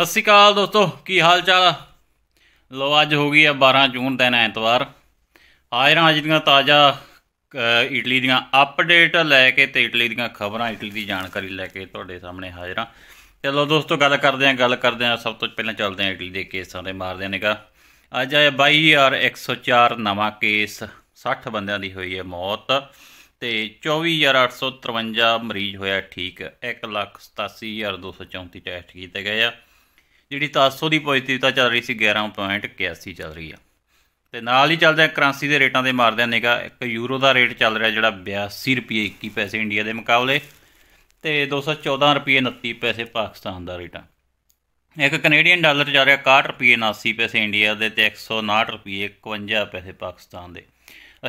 ਸਤਿ ਸ਼੍ਰੀ ਅਕਾਲ ਦੋਸਤੋ ਕੀ ਹਾਲ ਚਾਲ ਲੋ ਅੱਜ ਹੋ ਗਈ ਆ 12 ਜੂਨ ਦਿਨ ਐਤਵਾਰ ਹਾਜ਼ਰਾਂ ਅੱਜ ਦੀਆਂ ਤਾਜ਼ਾ ਇਟਲੀ ਦੀਆਂ ਅਪਡੇਟ ਲੈ ਕੇ ਤੇ ਇਟਲੀ ਦੀਆਂ ਖਬਰਾਂ ਇਟਲੀ ਦੀ ਜਾਣਕਾਰੀ ਲੈ ਕੇ ਤੁਹਾਡੇ ਸਾਹਮਣੇ ਹਾਜ਼ਰਾਂ ਚਲੋ ਦੋਸਤੋ ਗੱਲ ਕਰਦੇ ਆਂ ਗੱਲ ਕਰਦੇ ਆਂ ਸਭ ਤੋਂ ਪਹਿਲਾਂ ਚੱਲਦੇ ਆਂ ਇਟਲੀ ਦੇ ਕੇਸਾਂ ਦੇ ਮਾਰਦੇ ਨਿਕਾ ਅੱਜ ਆਇਆ 22104 ਨਵਾਂ ਕੇਸ 60 ਬੰਦਿਆਂ ਦੀ ਹੋਈ ਹੈ ਮੌਤ ਤੇ 24853 ਮਰੀਜ਼ ਹੋਇਆ ਠੀਕ 187234 ਟੈਸਟ ਕੀਤੇ ਗਏ ਆ ਜਿਹੜੀ ਤਾਸੋ ਦੀ ਪੋਜ਼ਿਟਿਵਤਾ ਚੱਲ ਰਹੀ ਸੀ 11.81 ਚੱਲ ਰਹੀ ਆ ਤੇ ਨਾਲ ਹੀ ਚੱਲਦੇ ਕਰੰਸੀ ਦੇ ਰੇਟਾਂ ਦੇ ਮਾਰਦਿਆਂ ਨਿਗਾ ਇੱਕ ਯੂਰੋ ਦਾ ਰੇਟ ਚੱਲ ਰਿਹਾ ਜਿਹੜਾ 82 ਰੁਪਏ 21 ਪੈਸੇ ਇੰਡੀਆ ਦੇ ਮੁਕਾਬਲੇ ਤੇ 214 ਰੁਪਏ 29 ਪੈਸੇ ਪਾਕਿਸਤਾਨ ਦਾ ਰੇਟ ਆ ਇੱਕ ਕੈਨੇਡੀਅਨ ਡਾਲਰ ਚੱਲ ਰਿਹਾ 61 ਰੁਪਏ 79 ਪੈਸੇ ਇੰਡੀਆ ਦੇ ਤੇ 159 ਰੁਪਏ 51 ਪੈਸੇ ਪਾਕਿਸਤਾਨ ਦੇ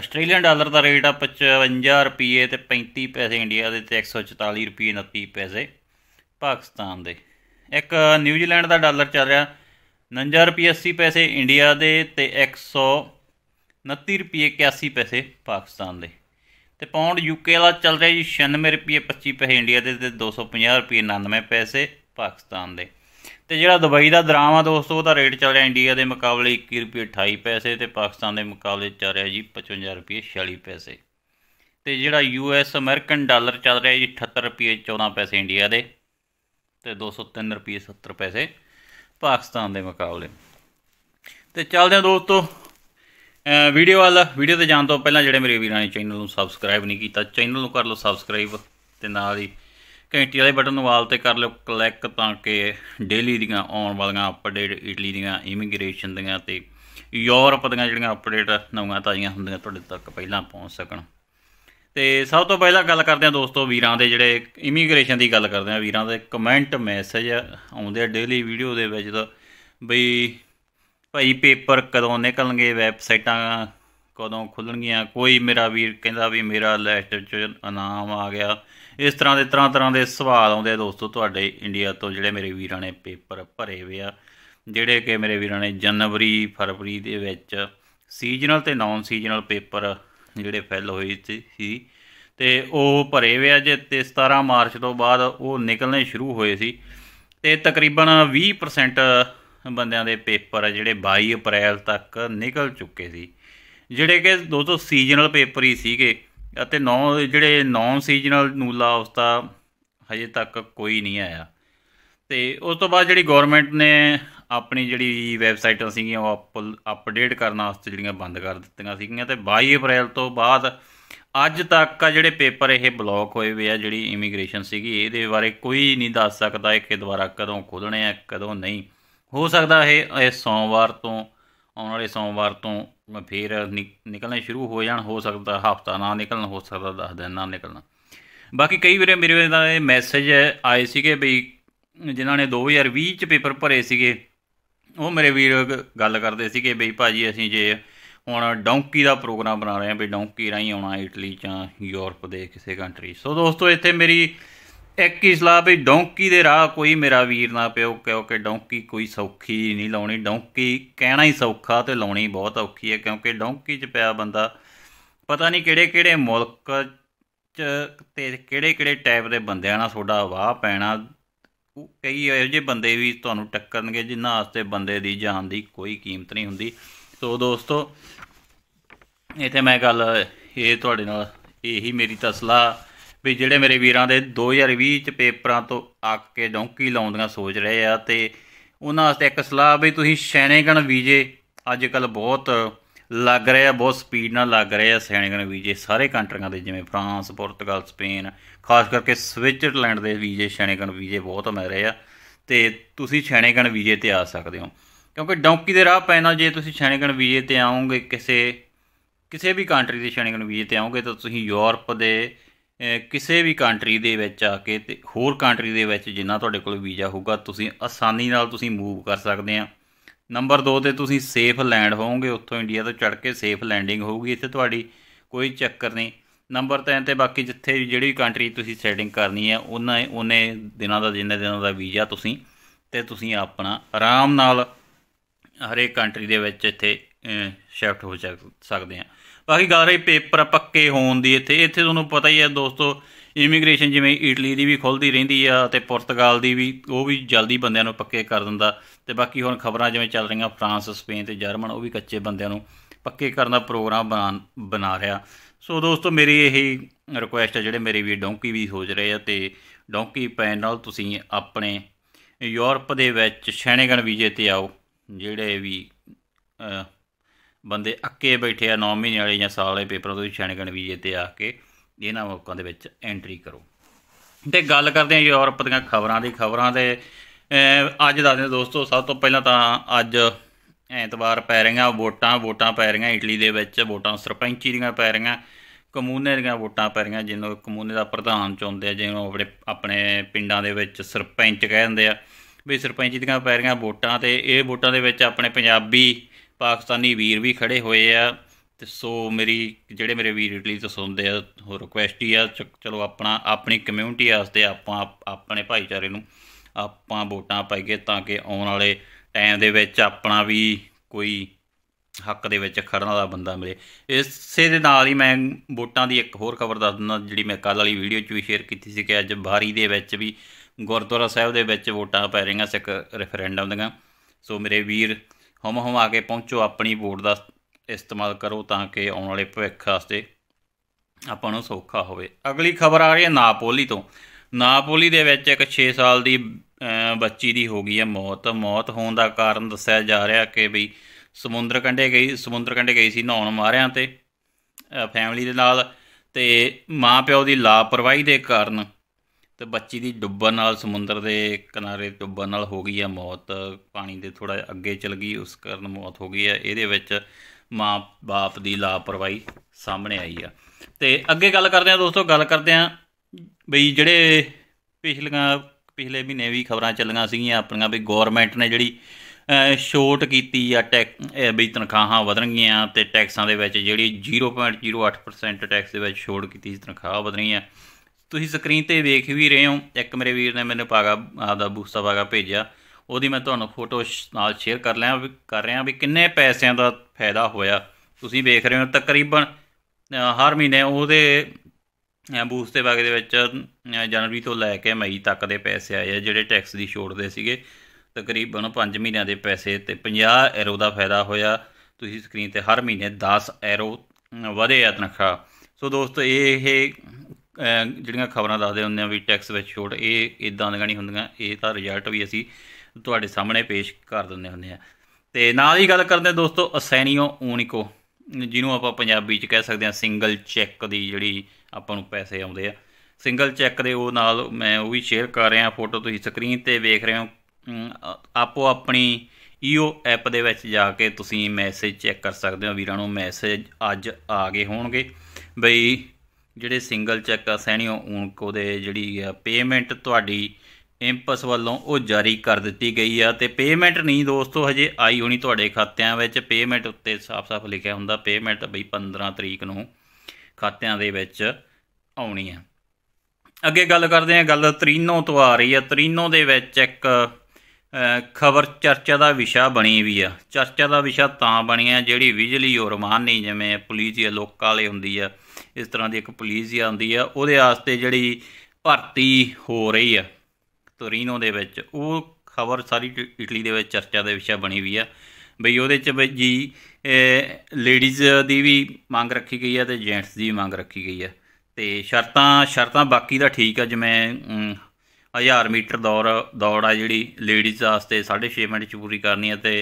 ਆਸਟ੍ਰੇਲੀਅਨ ਡਾਲਰ ਦਾ ਰੇਟ ਆ 55 ਰੁਪਏ ਤੇ 35 ਪੈਸੇ ਇੰਡੀਆ ਦੇ ਤੇ 144 ਰੁਪਏ 29 ਪੈਸੇ ਪਾਕਿਸਤਾਨ ਦੇ ਇੱਕ ਨਿਊਜ਼ੀਲੈਂਡ ਦਾ ਡਾਲਰ ਚੱਲ ਰਿਹਾ 49 ਰੁਪਏ 80 ਪੈਸੇ ਇੰਡੀਆ ਦੇ ਤੇ 129 ਰੁਪਏ 81 ਪੈਸੇ ਪਾਕਿਸਤਾਨ ਦੇ ਤੇ ਪਾਉਂਡ ਯੂਕੇ ਦਾ ਚੱਲ ਰਿਹਾ ਜੀ 96 ਰੁਪਏ 25 ਪੈਸੇ ਇੰਡੀਆ ਦੇ ਤੇ 250 ਰੁਪਏ 99 ਪੈਸੇ ਪਾਕਿਸਤਾਨ ਦੇ ਤੇ ਜਿਹੜਾ ਦੁਬਈ ਦਾ ਦਰਾਮ ਆ ਦੋਸਤੋ ਉਹਦਾ ਰੇਟ ਚੱਲ ਰਿਹਾ ਇੰਡੀਆ ਦੇ ਮੁਕਾਬਲੇ 21 ਰੁਪਏ 28 ਪੈਸੇ ਤੇ ਪਾਕਿਸਤਾਨ ਦੇ ਮੁਕਾਬਲੇ ਚੱਲ ਰਿਹਾ ਜੀ 55 ਰੁਪਏ 46 ਪੈਸੇ ਤੇ ਜਿਹੜਾ ਯੂਐਸ ਅਮਰੀਕਨ ਡਾਲਰ ਚੱਲ ਰਿਹਾ ਜੀ 78 ਰੁਪਏ 14 ਪੈਸੇ ਇੰਡੀਆ ਦੇ ਤੇ 203 ਰੁਪਏ 70 ਪੈਸੇ ਪਾਕਿਸਤਾਨ ਦੇ ਮੁਕਾਬਲੇ ਤੇ ਚੱਲਦੇ ਆ ਦੋਸਤੋ ਵੀਡੀਓ ਵਾਲਾ ਵੀਡੀਓ ਤੇ ਜਾਣ ਤੋਂ ਪਹਿਲਾਂ ਜਿਹੜੇ ਮੇਰੇ ਵੀਰਾਂ ਨੇ ਚੈਨਲ ਨੂੰ ਸਬਸਕ੍ਰਾਈਬ ਨਹੀਂ ਕੀਤਾ ਚੈਨਲ ਨੂੰ ਕਰ ਲਓ ਸਬਸਕ੍ਰਾਈਬ ਤੇ ਨਾਲ ਹੀ ਘੰਟੀ ਵਾਲੇ ਬਟਨ ਨੂੰ ਆਲ ਤੇ ਕਰ ਲਓ ਕਲਿੱਕ ਤਾਂ ਕਿ ਡੇਲੀ ਦੀਆਂ ਆਉਣ ਵਾਲੀਆਂ ਅਪਡੇਟ ਇਟਲੀ ਦੀਆਂ ਇਮੀਗ੍ਰੇਸ਼ਨ ਦੀਆਂ ਤੇ ਯੂਰਪ ਦੀਆਂ ਜਿਹੜੀਆਂ ਅਪਡੇਟ ਨਵੀਆਂ ਤਾਜ਼ੀਆਂ ਹੁੰਦੀਆਂ ਤੁਹਾਡੇ ਤੱਕ ਪਹਿਲਾਂ ਪਹੁੰਚ ਸਕਣ ਤੇ ਸਭ ਤੋਂ ਪਹਿਲਾਂ ਗੱਲ ਕਰਦੇ ਆ ਦੋਸਤੋ ਵੀਰਾਂ ਦੇ ਜਿਹੜੇ ਇਮੀਗ੍ਰੇਸ਼ਨ ਦੀ ਗੱਲ ਕਰਦੇ ਆ ਵੀਰਾਂ ਦੇ ਕਮੈਂਟ ਮੈਸੇਜ ਆਉਂਦੇ ਆ ਡੇਲੀ ਵੀਡੀਓ ਦੇ ਵਿੱਚ ਤਾਂ ਬਈ ਭਾਈ ਪੇਪਰ ਕਦੋਂ ਨਿਕਲਣਗੇ ਵੈਬਸਾਈਟਾਂ ਕਦੋਂ ਖੁੱਲਣਗੀਆਂ ਕੋਈ ਮੇਰਾ ਵੀਰ ਕਹਿੰਦਾ ਵੀ ਮੇਰਾ ਲਿਸਟ 'ਚ ਨਾਮ ਆ ਗਿਆ ਇਸ ਤਰ੍ਹਾਂ ਦੇ ਤਰ੍ਹਾਂ ਤਰ੍ਹਾਂ ਦੇ ਸਵਾਲ ਆਉਂਦੇ ਆ ਦੋਸਤੋ ਤੁਹਾਡੇ ਇੰਡੀਆ ਤੋਂ ਜਿਹੜੇ ਮੇਰੇ ਵੀਰਾਂ ਨੇ ਪੇਪਰ ਭਰੇ ਹੋਏ ਆ ਜਿਹੜੇ ਕਿ ਮੇਰੇ ਵੀਰਾਂ ਨੇ ਜਨਵਰੀ ਫਰਵਰੀ ਦੇ ਵਿੱਚ ਸੀਜ਼ਨਲ ਤੇ ਨਾਨ ਸੀਜ਼ਨਲ ਪੇਪਰ ਜਿਹੜੇ ਫੈਲ ਹੋਏ ਸੀ ਤੇ ਉਹ ਭਰੇ ਵੇ ਜੇ ਤੇ 17 ਮਾਰਚ ਤੋਂ ਬਾਅਦ ਉਹ ਨਿਕਲਣੇ ਸ਼ੁਰੂ ਹੋਏ ਸੀ ਤੇ ਤਕਰੀਬਨ 20% ਬੰਦਿਆਂ ਦੇ ਪੇਪਰ ਜਿਹੜੇ 22 ਅਪ੍ਰੈਲ ਤੱਕ ਨਿਕਲ ਚੁੱਕੇ ਸੀ ਜਿਹੜੇ ਕਿ ਦੋਸਤੋ ਸੀਜ਼ਨਲ ਪੇਪਰ ਹੀ ਸੀਗੇ ਅਤੇ ਨੌ ਜਿਹੜੇ ਨੌਨ ਸੀਜ਼ਨਲ ਨੂਲਾ ਉਸਤਾ ਹਜੇ ਤੱਕ ਕੋਈ ਨਹੀਂ ਆਇਆ ਤੇ ਉਸ ਤੋਂ ਬਾਅਦ ਜਿਹੜੀ ਗਵਰਨਮੈਂਟ ਨੇ ਆਪਣੀ ਜਿਹੜੀ ਵੈਬਸਾਈਟਾਂ ਸੀਗੀਆਂ ਉਹ ਅਪਡੇਟ ਕਰਨ ਵਾਸਤੇ ਜਿਹੜੀਆਂ ਬੰਦ ਕਰ ਦਿੱਤੀਆਂ ਸੀਗੀਆਂ ਤੇ 22 ਅਪ੍ਰੈਲ ਤੋਂ ਬਾਅਦ ਅੱਜ ਤੱਕ ਆ ਜਿਹੜੇ ਪੇਪਰ ਇਹ ਬਲੌਕ ਹੋਏ ਹੋਏ ਆ ਜਿਹੜੀ ਇਮੀਗ੍ਰੇਸ਼ਨ ਸੀਗੀ ਇਹਦੇ ਬਾਰੇ ਕੋਈ ਨਹੀਂ ਦੱਸ ਸਕਦਾ ਕਿ ਦੁਬਾਰਾ ਕਦੋਂ ਖੋਲਣੇ ਆ ਕਦੋਂ ਨਹੀਂ ਹੋ ਸਕਦਾ ਇਹ ਇਸ ਸੋਮਵਾਰ ਤੋਂ ਆਉਣ ਵਾਲੇ ਸੋਮਵਾਰ ਤੋਂ ਫੇਰ ਨਿਕਲਣੇ ਸ਼ੁਰੂ ਹੋ ਜਾਣ ਹੋ ਸਕਦਾ ਹਫਤਾ ਨਾ ਨਿਕਲਣ ਹੋ ਸਕਦਾ 10 ਦਿਨ ਨਾ ਨਿਕਲਣ ਬਾਕੀ ਕਈ ਵੀਰੇ ਮੇਰੇ ਦਾ ਇਹ ਮੈਸੇਜ ਆਏ ਸੀਗੇ ਬਈ ਜਿਨ੍ਹਾਂ ਨੇ 2020 ਚ ਪੇਪਰ ਭਰੇ ਸੀਗੇ ਉਹ ਮੇਰੇ ਵੀਰ ਗੱਲ ਕਰਦੇ ਸੀ ਕਿ ਬਈ ਭਾਜੀ ਅਸੀਂ ਜੇ ਹੁਣ ਡੌਂਕੀ ਦਾ ਪ੍ਰੋਗਰਾਮ ਬਣਾ ਰਹੇ ਹਾਂ ਬਈ ਡੌਂਕੀ ਰਾਹੀਂ ਆਉਣਾ ਇਟਲੀ ਜਾਂ ਯੂਰਪ ਦੇ ਕਿਸੇ ਕੰਟਰੀ ਸੋ ਦੋਸਤੋ ਇੱਥੇ ਮੇਰੀ ਇੱਕ ਹੀ ਸਲਾਹ ਵੀ ਡੌਂਕੀ ਦੇ ਰਾਹ ਕੋਈ ਮੇਰਾ ਵੀਰ ਨਾ ਪਿਓ ਕਿਉਂਕਿ ਡੌਂਕੀ ਕੋਈ ਸੌਖੀ ਨਹੀਂ ਲਾਉਣੀ ਡੌਂਕੀ ਕਹਿਣਾ ਹੀ ਸੌਖਾ ਤੇ ਲਾਉਣੀ ਬਹੁਤ ਔਖੀ ਹੈ ਕਿਉਂਕਿ ਡੌਂਕੀ 'ਚ ਪਿਆ ਬੰਦਾ ਪਤਾ ਨਹੀਂ ਕਿਹੜੇ ਕਿਹੜੇ ਮੁਲਕ 'ਚ ਤੇ ਕਿਹੜੇ ਕਿਹੜੇ ਟਾਈਪ ਦੇ ਬੰਦਿਆਂ ਨਾਲ ਤੁਹਾਡਾ ਵਾਹ ਪੈਣਾ ਉਹ ਕਈ ਇਹੋ ਜਿਹੇ ਬੰਦੇ ਵੀ ਤੁਹਾਨੂੰ ਟੱਕਰਨਗੇ ਜਿਨ੍ਹਾਂ ਵਾਸਤੇ ਬੰਦੇ ਦੀ ਜਾਨ ਦੀ ਕੋਈ ਕੀਮਤ ਨਹੀਂ ਹੁੰਦੀ ਸੋ ਦੋਸਤੋ ਇਥੇ ਮੈਂ ਗੱਲ ਇਹ ਤੁਹਾਡੇ ਨਾਲ ਇਹੀ ਮੇਰੀ ਤਸਲਾ ਵੀ ਜਿਹੜੇ ਮੇਰੇ ਵੀਰਾਂ ਦੇ 2020 ਚ ਪੇਪਰਾਂ ਤੋਂ ਅੱਕ ਕੇ ਡੌਂਕੀ ਲਾਉਂਦੀਆਂ ਸੋਚ ਰਹੇ ਆ ਤੇ ਉਹਨਾਂ ਵਾਸਤੇ ਇੱਕ ਸਲਾਹ ਵੀ ਤੁਸੀਂ ਸ਼ੈਨੇਗਨ ਵੀਜ਼ੇ ਅੱਜ ਕੱਲ ਬਹੁਤ ਲੱਗ ਰਿਹਾ ਬਹੁਤ ਸਪੀਡ ਨਾਲ ਲੱਗ ਰਿਹਾ ਸੈਣਿਕਾਂ ਦੇ ਵੀਜ਼ੇ ਸਾਰੇ ਕੰਟਰੀਆਂ ਦੇ ਜਿਵੇਂ ਫਰਾਂਸ ਪੁਰਤਗਾਲ ਸਪੇਨ ਖਾਸ ਕਰਕੇ ਸਵਿਟਜ਼ਰਲੈਂਡ ਦੇ ਵੀਜ਼ੇ ਸੈਣਿਕਨ ਵੀਜ਼ੇ ਬਹੁਤ ਮਿਲ ਰਹੇ ਆ ਤੇ ਤੁਸੀਂ ਸੈਣਿਕਨ ਵੀਜ਼ੇ ਤੇ ਆ ਸਕਦੇ ਹੋ ਕਿਉਂਕਿ ਡੌਂਕੀ ਦੇ ਰਾਹ ਪੈਣਾ ਜੇ ਤੁਸੀਂ ਸੈਣਿਕਨ ਵੀਜ਼ੇ ਤੇ ਆਉਂਗੇ ਕਿਸੇ ਕਿਸੇ ਵੀ ਕੰਟਰੀ ਦੇ ਸੈਣਿਕਨ ਵੀਜ਼ੇ ਤੇ ਆਉਂਗੇ ਤਾਂ ਤੁਸੀਂ ਯੂਰਪ ਦੇ ਕਿਸੇ ਵੀ ਕੰਟਰੀ ਦੇ ਵਿੱਚ ਆ ਕੇ ਤੇ ਹੋਰ ਕੰਟਰੀ ਦੇ ਵਿੱਚ ਜਿੰਨਾ ਤੁਹਾਡੇ ਕੋਲ ਵੀਜ਼ਾ ਹੋਊਗਾ ਤੁਸੀਂ ਆਸਾਨੀ ਨਾਲ ਤੁਸੀਂ ਮੂਵ ਕਰ ਸਕਦੇ ਆ ਨੰਬਰ 2 ਤੇ ਤੁਸੀਂ ਸੇਫ ਲੈਂਡ ਹੋਵੋਗੇ ਉੱਥੋਂ ਇੰਡੀਆ ਤੋਂ ਚੜ ਕੇ ਸੇਫ ਲੈਂਡਿੰਗ ਹੋਊਗੀ ਇੱਥੇ ਤੁਹਾਡੀ ਕੋਈ ਚੱਕਰ ਨਹੀਂ ਨੰਬਰ 3 ਤੇ ਬਾਕੀ ਜਿੱਥੇ ਜਿਹੜੀ ਕੰਟਰੀ ਤੁਸੀਂ ਸੈਟਿੰਗ ਕਰਨੀ ਹੈ ਉਹਨਾਂ ਉਹਨੇ ਦਿਨਾਂ ਦਾ ਜਿੰਨੇ ਦਿਨਾਂ ਦਾ ਵੀਜ਼ਾ ਤੁਸੀਂ ਤੇ ਤੁਸੀਂ ਆਪਣਾ ਆਰਾਮ ਨਾਲ ਹਰੇਕ ਕੰਟਰੀ ਦੇ ਵਿੱਚ ਇੱਥੇ ਸ਼ਿਫਟ ਹੋ ਸਕਦੇ ਆ ਬਾਕੀ ਗੱਲ ਰਹੀ ਪੇਪਰ ਪੱਕੇ ਹੋਣ ਦੀ ਇੱਥੇ ਇੱਥੇ ਤੁਹਾਨੂੰ ਪਤਾ ਹੀ ਹੈ ਦੋਸਤੋ ਇਮੀਗ੍ਰੇਸ਼ਨ ਜਿਵੇਂ ਇਟਲੀ ਦੀ ਵੀ ਖੁੱਲਦੀ ਰਹਿੰਦੀ ਆ ਤੇ ਪੁਰਤਗਾਲ ਦੀ ਵੀ ਉਹ ਵੀ ਜਲਦੀ ਬੰਦਿਆਂ ਨੂੰ ਪੱਕੇ ਕਰ ਦਿੰਦਾ ਤੇ ਬਾਕੀ ਹੁਣ ਖਬਰਾਂ ਜਿਵੇਂ ਚੱਲ ਰਹੀਆਂ ਫਰਾਂਸ ਸਪੇਨ ਤੇ ਜਰਮਨ ਉਹ ਵੀ ਕੱਚੇ ਬੰਦਿਆਂ ਨੂੰ ਪੱਕੇ ਕਰਨ ਦਾ ਪ੍ਰੋਗਰਾਮ ਬਣਾ ਰਿਹਾ ਸੋ ਦੋਸਤੋ ਮੇਰੀ ਇਹ ਰਿਕੁਐਸਟ ਹੈ ਜਿਹੜੇ ਮੇਰੇ ਵੀ ਡੌਂਕੀ ਵੀ ਸੋਚ ਰਹੇ ਆ ਤੇ ਡੌਂਕੀ ਪੈਨ ਨਾਲ ਤੁਸੀਂ ਆਪਣੇ ਯੂਰਪ ਦੇ ਵਿੱਚ ਸ਼ੈਨੇਗਨ ਵੀਜ਼ੇ ਤੇ ਆਓ ਜਿਹੜੇ ਵੀ ਬੰਦੇ ਅੱਕੇ ਬੈਠੇ ਆ 9 ਮਹੀਨੇ ਵਾਲੇ ਜਾਂ ਸਾਲ ਵਾਲੇ ਪੇਪਰ ਤੋਂ ਸ਼ੈਨੇਗਨ ਵੀਜ਼ੇ ਤੇ ਆ ਕੇ ਇਹਨਾਂ ਮੌਕਾਂ ਦੇ ਵਿੱਚ ਐਂਟਰੀ ਕਰੋ ਤੇ ਗੱਲ ਕਰਦੇ ਹਾਂ ਯੂਰਪ ਦੀਆਂ ਖਬਰਾਂ ਦੀ ਖਬਰਾਂ ਦੇ ਅੱਜ ਦੱਸਦੇ ਦੋਸਤੋ ਸਭ ਤੋਂ ਪਹਿਲਾਂ ਤਾਂ ਅੱਜ ਐਤਵਾਰ ਪੈ ਰਹੀਆਂ ਵੋਟਾਂ ਵੋਟਾਂ ਪੈ ਰਹੀਆਂ ਇਟਲੀ ਦੇ ਵਿੱਚ ਵੋਟਾਂ ਸਰਪੰਚੀ ਦੀਆਂ ਪੈ ਰਹੀਆਂ ਕਮੂਨੇ ਦੀਆਂ ਵੋਟਾਂ ਪੈ ਰਹੀਆਂ ਜਿਹਨੂੰ ਕਮੂਨੇ ਦਾ ਪ੍ਰਧਾਨ ਚੁਣਦੇ ਆ ਜਿਹਨੂੰ ਆਪਣੇ ਆਪਣੇ ਪਿੰਡਾਂ ਦੇ ਵਿੱਚ ਸਰਪੰਚ ਕਹਿ ਦਿੰਦੇ ਆ ਵੀ ਸਰਪੰਚੀ ਦੀਆਂ ਪੈ ਰਹੀਆਂ ਵੋਟਾਂ ਤੇ ਇਹ ਵੋਟਾਂ ਦੇ ਵਿੱਚ ਆਪਣੇ ਪੰਜਾਬੀ ਪਾਕਿਸਤਾਨੀ ਵੀਰ ਵੀ ਖੜੇ ਹੋਏ ਆ ਤੇ ਸੋ ਮੇਰੀ ਜਿਹੜੇ ਮੇਰੇ ਵੀਰ ਇਟਲੀ ਤੋਂ ਸੁਣਦੇ ਆ ਹੋ ਰਿਕੁਐਸਟ ਹੀ ਆ ਚਲੋ ਆਪਣਾ ਆਪਣੀ ਕਮਿਊਨਿਟੀ ਆਸਤੇ ਆਪਾਂ ਆਪਣੇ ਭਾਈਚਾਰੇ ਨੂੰ ਆਪਾਂ ਵੋਟਾਂ ਪਾਈਏ ਤਾਂ ਕਿ ਆਉਣ ਵਾਲੇ ਟਾਈਮ ਦੇ ਵਿੱਚ ਆਪਣਾ ਵੀ ਕੋਈ ਹੱਕ ਦੇ ਵਿੱਚ ਖੜਨ ਵਾਲਾ ਬੰਦਾ ਮਿਲੇ ਇਸੇ ਦੇ ਨਾਲ ਹੀ ਮੈਂ ਵੋਟਾਂ ਦੀ ਇੱਕ ਹੋਰ ਖਬਰ ਦੱਸ ਦਿੰਦਾ ਜਿਹੜੀ ਮੈਂ ਕੱਲ ਵਾਲੀ ਵੀਡੀਓ 'ਚ ਵੀ ਸ਼ੇਅਰ ਕੀਤੀ ਸੀ ਕਿ ਅੱਜ ਬਾਰੀ ਦੇ ਵਿੱਚ ਵੀ ਗੁਰਦੁਆਰਾ ਸਾਹਿਬ ਦੇ ਵਿੱਚ ਵੋਟਾਂ ਪੈ ਰਹੀਆਂ ਸਿੱਖ ਰੈਫਰੈਂਡਮ ਦੀਆਂ ਸੋ ਮੇਰੇ ਵੀਰ ਹਮ ਹਮ ਆ ਕੇ ਪਹੁੰਚੋ ਆਪਣੀ ਵੋਟ ਦਾ ਇਸਤੇਮਾਲ ਕਰੋ ਤਾਂ ਕਿ ਆਉਣ ਵਾਲੇ ਭਵਿੱਖ ਵਾਸਤੇ ਆਪਾਂ ਨੂੰ ਸੌਖਾ ਹੋਵੇ ਅਗਲੀ ਖਬਰ ਆ ਰਹੀ ਹੈ ਨਾਪੋਲੀ ਤੋਂ ਨਾਪੋਲੀ ਦੇ ਵਿੱਚ ਇੱਕ 6 ਸਾਲ ਦੀ ਬੱਚੀ ਦੀ ਹੋ ਗਈ ਹੈ ਮੌਤ ਮੌਤ ਹੋਣ ਦਾ ਕਾਰਨ ਦੱਸਿਆ ਜਾ ਰਿਹਾ ਕਿ ਬਈ ਸਮੁੰਦਰ ਕੰਢੇ ਗਈ ਸਮੁੰਦਰ ਕੰਢੇ ਗਈ ਸੀ ਨਹਾਉਣ ਮਾਰਿਆਂ ਤੇ ਫੈਮਿਲੀ ਦੇ ਨਾਲ ਤੇ ਮਾਂ ਪਿਓ ਦੀ ਲਾਪਰਵਾਹੀ ਦੇ ਕਾਰਨ ਤੇ ਬੱਚੀ ਦੀ ਡੁੱਬਣ ਨਾਲ ਸਮੁੰਦਰ ਦੇ ਕਿਨਾਰੇ ਡੁੱਬਣ ਨਾਲ ਹੋ ਗਈ ਆ ਮੌਤ ਪਾਣੀ ਦੇ ਥੋੜਾ ਅੱਗੇ ਚਲ ਗਈ ਉਸ ਕਾਰਨ ਮੌਤ ਹੋ ਗਈ ਆ ਇਹਦੇ ਵਿੱਚ ਮਾਂ ਬਾਪ ਦੀ ਲਾਪਰਵਾਹੀ ਸਾਹਮਣੇ ਆਈ ਆ ਤੇ ਅੱਗੇ ਗੱਲ ਕਰਦੇ ਆ ਦੋਸਤੋ ਗੱਲ ਕਰਦੇ ਆ ਬਈ ਜਿਹੜੇ ਪਿਛਲੀਆਂ ਪਿਛਲੇ ਮਹੀਨੇ ਵੀ ਖਬਰਾਂ ਚੱਲੀਆਂ ਸੀਗੀਆਂ ਆਪਣੀਆਂ ਵੀ ਗਵਰਨਮੈਂਟ ਨੇ ਜਿਹੜੀ ਸ਼ੋਰਟ ਕੀਤੀ ਆ ਟੈਕ ਬਈ ਤਨਖਾਹਾਂ ਵਧਣਗੀਆਂ ਤੇ ਟੈਕਸਾਂ ਦੇ ਵਿੱਚ ਜਿਹੜੀ 0.08% ਟੈਕਸ ਦੇ ਵਿੱਚ ਸ਼ੋਰਟ ਕੀਤੀ ਤਨਖਾਹ ਵਧਣੀ ਆ ਤੁਸੀਂ ਸਕਰੀਨ ਤੇ ਵੇਖ ਵੀ ਰਹੇ ਹੋ ਇੱਕ ਮੇਰੇ ਵੀਰ ਨੇ ਮੈਨੂੰ ਪਾਗਾ ਆਪਦਾ ਬੂਸਾ ਪਾਗਾ ਭੇਜਿਆ ਉਹਦੀ ਮੈਂ ਤੁਹਾਨੂੰ ਫੋਟੋ ਨਾਲ ਸ਼ੇਅਰ ਕਰ ਲਿਆ ਵੀ ਕਰ ਰਿਹਾ ਵੀ ਕਿੰਨੇ ਪੈਸਿਆਂ ਦਾ ਫਾਇਦਾ ਹੋਇਆ ਤੁਸੀਂ ਵੇਖ ਰਹੇ ਹੋ ਤਕਰੀਬਨ ਹਰ ਮਹੀਨੇ ਉਹਦੇ ਬੂਸ ਦੇ ਦੇ ਵਿੱਚ ਜਨਵਰੀ ਤੋਂ ਲੈ ਕੇ ਮਈ ਤੱਕ ਦੇ ਪੈਸੇ ਆਏ ਆ ਜਿਹੜੇ ਟੈਕਸ ਦੀ ਛੋਟ ਦੇ ਸੀਗੇ ਤਕਰੀਬਨ 5 ਮਹੀਨਿਆਂ ਦੇ ਪੈਸੇ ਤੇ 50 ਐਰੋ ਦਾ ਫਾਇਦਾ ਹੋਇਆ ਤੁਸੀਂ ਸਕਰੀਨ ਤੇ ਹਰ ਮਹੀਨੇ 10 ਐਰੋ ਵਧੇ ਆ ਤਨਖਾਹ ਸੋ ਦੋਸਤੋ ਇਹ ਜਿਹੜੀਆਂ ਖਬਰਾਂ ਦੱਸਦੇ ਹੁੰਦੇ ਆ ਵੀ ਟੈਕਸ ਵਿੱਚ ਛੋਟ ਇਹ ਇਦਾਂ ਦੀਆਂ ਨਹੀਂ ਹੁੰਦੀਆਂ ਇਹ ਤਾਂ ਰਿਜ਼ਲਟ ਵੀ ਅਸੀਂ ਤੁਹਾਡੇ ਸਾਹਮਣੇ ਪੇਸ਼ ਕਰ ਦਿੰਦੇ ਹੁੰਦੇ ਆ ਤੇ ਨਾਲ ਹੀ ਗੱਲ ਕਰਦੇ ਦੋਸਤੋ ਅਸੈਨੀਓ ਓਨਿਕੋ ਜਿਹਨੂੰ ਆਪਾਂ ਪੰਜਾਬੀ ਚ ਕਹਿ ਸਕਦੇ ਆ ਸਿੰਗਲ ਚੈੱਕ ਦੀ ਜਿਹੜੀ ਆਪਾਂ ਨੂੰ ਪੈਸੇ ਆਉਂਦੇ ਆ ਸਿੰਗਲ ਚੈੱਕ ਦੇ ਉਹ ਨਾਲ ਮੈਂ ਉਹ ਵੀ ਸ਼ੇਅਰ ਕਰ ਰਿਹਾ ਫੋਟੋ ਤੁਸੀਂ ਸਕਰੀਨ ਤੇ ਵੇਖ ਰਹੇ ਹੋ ਆਪੋ ਆਪਣੀ ਈਓ e ਐਪ ਦੇ ਵਿੱਚ ਜਾ ਕੇ ਤੁਸੀਂ ਮੈਸੇਜ ਚੈੱਕ ਕਰ ਸਕਦੇ ਹੋ ਵੀਰਾਂ ਨੂੰ ਮੈਸੇਜ ਅੱਜ ਆ ਗਏ ਹੋਣਗੇ ਬਈ ਜਿਹੜੇ ਸਿੰਗਲ ਚੈੱਕ ਆ ਸੈਣਿਓ ਉਹਨਕੋ ਦੇ ਜਿਹੜੀ ਆ ਪੇਮੈਂਟ ਤੁਹਾਡੀ ਇੰਪਸ ਵੱਲੋਂ ਉਹ ਜਾਰੀ ਕਰ ਦਿੱਤੀ ਗਈ ਆ ਤੇ ਪੇਮੈਂਟ ਨਹੀਂ ਦੋਸਤੋ ਹਜੇ ਆਈ ਹੋਣੀ ਤੁਹਾਡੇ ਖਾਤਿਆਂ ਵਿੱਚ ਪੇਮੈਂਟ ਉੱਤੇ ਸਾਫ਼-ਸਾਫ਼ ਲਿਖਿਆ ਹੁੰਦਾ ਪੇਮੈਂਟ ਬਈ 15 ਤਰੀਕ ਨੂੰ ਖਾਤਿਆਂ ਦੇ ਵਿੱਚ ਆਉਣੀ ਆ ਅੱਗੇ ਗੱਲ ਕਰਦੇ ਆ ਗੱਲ ਤਰੀਨੋ ਤੋਂ ਆ ਰਹੀ ਆ ਤਰੀਨੋ ਦੇ ਵਿੱਚ ਇੱਕ ਖਬਰ ਚਰਚਾ ਦਾ ਵਿਸ਼ਾ ਬਣੀ ਵੀ ਆ ਚਰਚਾ ਦਾ ਵਿਸ਼ਾ ਤਾਂ ਬਣਿਆ ਜਿਹੜੀ ਵਿਜਲੀ ਔਰ ਮਾਨੀ ਜਿਵੇਂ ਪੁਲਿਸ ਜਾਂ ਲੋਕਾਂ ਵਾਲੇ ਹੁੰਦੀ ਆ ਇਸ ਤਰ੍ਹਾਂ ਦੀ ਇੱਕ ਪੁਲਿਸ ਆਉਂਦੀ ਆ ਉਹਦੇ ਆਸਤੇ ਜਿਹੜੀ ਭਰਤੀ ਹੋ ਰਹੀ ਆ ਤੋਰੀਨੋ ਦੇ ਵਿੱਚ ਉਹ ਖਬਰ ਸਾਰੀ ਇਟਲੀ ਦੇ ਵਿੱਚ ਚਰਚਾ ਦੇ ਵਿਸ਼ਾ ਬਣੀ ਵੀ ਆ ਬਈ ਉਹਦੇ ਚ ਜੀ ਲੇਡੀਜ਼ ਦੀ ਵੀ ਮੰਗ ਰੱਖੀ ਗਈ ਆ ਤੇ ਜੈਂਟਸ ਦੀ ਵੀ ਮੰਗ ਰੱਖੀ ਗਈ ਆ ਤੇ ਸ਼ਰਤਾਂ ਸ਼ਰਤਾਂ ਬਾਕੀ ਦਾ ਠੀਕ ਆ ਜਿਵੇਂ 1000 ਮੀਟਰ ਦੌੜ ਦੌੜ ਆ ਜਿਹੜੀ ਲੇਡੀਜ਼ ਵਾਸਤੇ 6.5 ਮਿੰਟ 'ਚ ਪੂਰੀ ਕਰਨੀ ਹੈ ਤੇ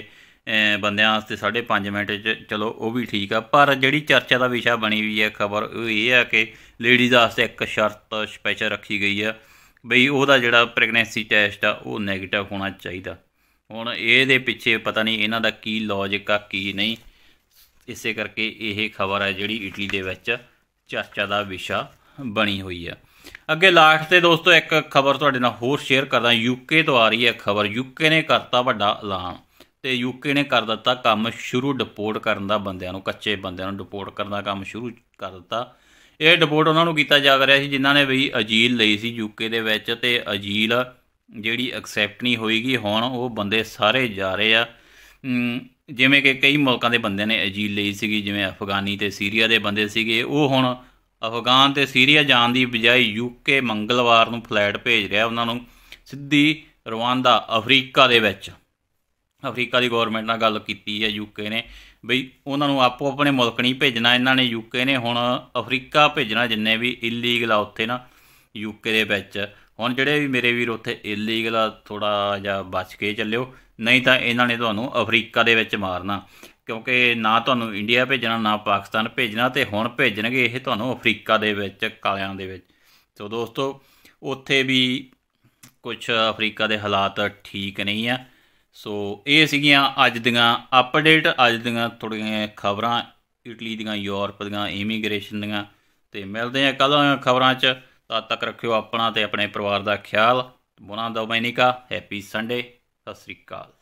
ਬੰਦਿਆਂ ਵਾਸਤੇ 5.5 ਮਿੰਟ 'ਚ ਚਲੋ ਉਹ ਵੀ ਠੀਕ ਆ ਪਰ ਜਿਹੜੀ ਚਰਚਾ ਦਾ ਵਿਸ਼ਾ ਬਣੀ ਹੋਈ ਹੈ ਖਬਰ ਉਹ ਇਹ ਆ ਕਿ ਲੇਡੀਜ਼ ਵਾਸਤੇ ਇੱਕ ਸ਼ਰਤ ਸਪੈਸ਼ਲ ਰੱਖੀ ਗਈ ਆ ਬਈ ਉਹਦਾ ਜਿਹੜਾ ਪ੍ਰੈਗਨੈਂਸੀ ਟੈਸਟ ਆ ਉਹ 네ਗੇਟਿਵ ਹੋਣਾ ਚਾਹੀਦਾ ਹੁਣ ਇਹਦੇ ਪਿੱਛੇ ਪਤਾ ਨਹੀਂ ਇਹਨਾਂ ਦਾ ਕੀ ਲੌਜੀਕ ਆ ਕੀ ਨਹੀਂ ਇਸੇ ਕਰਕੇ ਇਹ ਖਬਰ ਹੈ ਜਿਹੜੀ ਇਟਲੀ ਦੇ ਵਿੱਚ ਚਰਚਾ ਦਾ ਵਿਸ਼ਾ ਬਣੀ ਹੋਈ ਆ ਅੱਗੇ ਲਾਸਟ ਤੇ ਦੋਸਤੋ ਇੱਕ ਖਬਰ ਤੁਹਾਡੇ ਨਾਲ ਹੋਰ ਸ਼ੇਅਰ ਕਰਦਾ ਯੂਕੇ ਤੋਂ ਆ ਰਹੀ ਹੈ ਖਬਰ ਯੂਕੇ ਨੇ ਕਰਤਾ ਵੱਡਾ ਐਲਾਨ ਤੇ ਯੂਕੇ ਨੇ ਕਰ ਦਿੱਤਾ ਕੰਮ ਸ਼ੁਰੂ ਡਿਪੋਰਟ ਕਰਨ ਦਾ ਬੰਦਿਆਂ ਨੂੰ ਕੱਚੇ ਬੰਦਿਆਂ ਨੂੰ ਡਿਪੋਰਟ ਕਰਨ ਦਾ ਕੰਮ ਸ਼ੁਰੂ ਕਰ ਦਿੱਤਾ ਇਹ ਡਿਪੋਰਟ ਉਹਨਾਂ ਨੂੰ ਕੀਤਾ ਜਾ ਰਿਹਾ ਸੀ ਜਿਨ੍ਹਾਂ ਨੇ ਵੀ ਅਜੀਲ ਲਈ ਸੀ ਯੂਕੇ ਦੇ ਵਿੱਚ ਤੇ ਅਜੀਲ ਜਿਹੜੀ ਐਕਸੈਪਟ ਨਹੀਂ ਹੋਈਗੀ ਹੁਣ ਉਹ ਬੰਦੇ ਸਾਰੇ ਜਾ ਰਹੇ ਆ ਜਿਵੇਂ ਕਿ ਕਈ ਮੁਲਕਾਂ ਦੇ ਬੰਦੇ ਨੇ ਅਜੀਲ ਲਈ ਸੀਗੀ ਜਿਵੇਂ ਅਫਗਾਨੀ ਤੇ ਸੀਰੀਆ ਦੇ ਬੰਦੇ ਸੀਗੇ ਉਹ ਹੁਣ ਅਫਗਾਨ ਤੇ ਸੀਰੀਆ ਜਾਣ ਦੀ ਬਜਾਏ ਯੂਕੇ ਮੰਗਲਵਾਰ ਨੂੰ ਫਲੈਟ ਭੇਜ ਰਿਹਾ ਉਹਨਾਂ ਨੂੰ ਸਿੱਧੀ ਰਵਾਂਦਾ ਅਫਰੀਕਾ ਦੇ ਵਿੱਚ ਅਫਰੀਕਾ ਦੀ ਗਵਰਨਮੈਂਟ ਨਾਲ ਗੱਲ ਕੀਤੀ ਹੈ ਯੂਕੇ ਨੇ ਬਈ ਉਹਨਾਂ ਨੂੰ ਆਪੋ ਆਪਣੇ ਮੁਲਕ ਨਹੀਂ ਭੇਜਣਾ ਇਹਨਾਂ ਨੇ ਯੂਕੇ ਨੇ ਹੁਣ ਅਫਰੀਕਾ ਭੇਜਣਾ ਜਿੰਨੇ ਵੀ ਇਲੀਗਲ ਆ ਉੱਥੇ ਨਾ ਯੂਕੇ ਦੇ ਵਿੱਚ ਹੁਣ ਜਿਹੜੇ ਵੀ ਮੇਰੇ ਵੀਰ ਉੱਥੇ ਇਲੀਗਲ ਆ ਥੋੜਾ ਜਿਹਾ ਬਚ ਕੇ ਚੱਲਿਓ ਨਹੀਂ ਤਾਂ ਇਹਨਾਂ ਨੇ ਤੁਹਾਨੂੰ ਅਫਰੀਕਾ ਦੇ ਵਿੱਚ ਮਾਰਨਾ ਕਿਉਂਕਿ ਨਾ ਤੁਹਾਨੂੰ ਇੰਡੀਆ ਭੇਜਣਾ ਨਾ ਪਾਕਿਸਤਾਨ ਭੇਜਣਾ ਤੇ ਹੁਣ ਭੇਜਣਗੇ ਇਹ ਤੁਹਾਨੂੰ ਅਫਰੀਕਾ ਦੇ ਵਿੱਚ ਕਾਲਿਆਂ ਦੇ ਵਿੱਚ ਸੋ ਦੋਸਤੋ ਉੱਥੇ ਵੀ ਕੁਝ ਅਫਰੀਕਾ ਦੇ ਹਾਲਾਤ ਠੀਕ ਨਹੀਂ ਆ ਸੋ ਇਹ ਸੀਗੀਆਂ ਅੱਜ ਦੀਆਂ ਅਪਡੇਟ ਅੱਜ ਦੀਆਂ ਥੋੜੀਆਂ ਖਬਰਾਂ ਇਟਲੀ ਦੀਆਂ ਯੂਰਪ ਦੀਆਂ ਇਮੀਗ੍ਰੇਸ਼ਨ ਦੀਆਂ ਤੇ ਮਿਲਦੇ ਆ ਆ ਖਬਰਾਂ 'ਚ ਤਦ ਤੱਕ ਰੱਖਿਓ ਆਪਣਾ ਤੇ ਆਪਣੇ ਪਰਿਵਾਰ ਦਾ ਖਿਆਲ ਬੁਨਾ ਡੋਮੈਨਿਕਾ ਹੈਪੀ ਸੰਡੇ ਸਤਿ ਸ੍ਰੀ ਅਕਾਲ